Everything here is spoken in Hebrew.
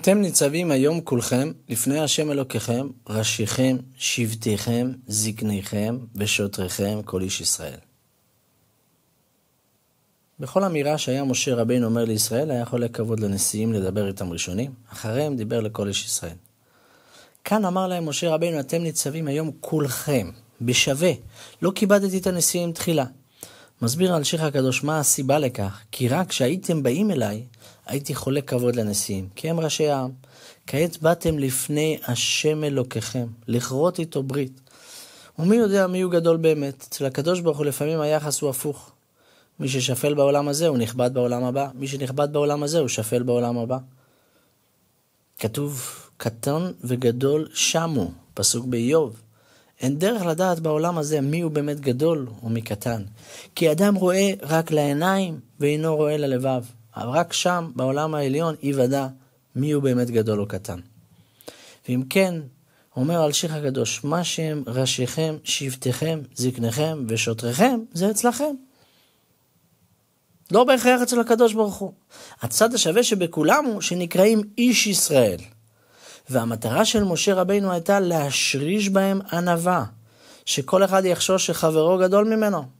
אתם ניצבים היום כולכם לפני השם אלוקיכם, ראשיכם, שבטיכם, זקניכם ושוטריכם, כל איש ישראל. בכל אמירה שהיה משה רבינו אומר לישראל, היה חולק כבוד לנשיאים לדבר איתם ראשונים, אחריהם דיבר לכל איש ישראל. כאן אמר להם משה רבינו, אתם ניצבים היום כולכם, בשווה, לא כיבדתי את הנשיאים תחילה. מסביר הנשיך הקדוש מה הסיבה לכך, כי רק כשהייתם באים אליי, הייתי חולק כבוד לנשיאים, כי הם ראשי העם. כעת באתם לפני השם אלוקיכם, לכרות איתו ברית. ומי יודע מי הוא גדול באמת? אצל הקדוש ברוך הוא לפעמים היחס הוא הפוך. מי ששפל בעולם הזה הוא נכבד בעולם הבא, מי שנכבד בעולם הזה הוא שפל בעולם הבא. כתוב, קטן וגדול שמו, פסוק באיוב. אין דרך לדעת בעולם הזה מי הוא באמת גדול ומי קטן. כי אדם רואה רק לעיניים ואינו רואה ללבב. רק שם, בעולם העליון, ייוודע מי הוא באמת גדול או קטן. ואם כן, אומר אלשיך הקדוש, מה שהם ראשיכם, שבטיכם, זקניכם ושוטריכם, זה אצלכם. לא בהכרח אצל הקדוש ברוך הוא. הצד השווה שבכולם הוא שנקראים איש ישראל. והמטרה של משה רבינו הייתה להשריש בהם ענווה, שכל אחד יחשוש שחברו גדול ממנו.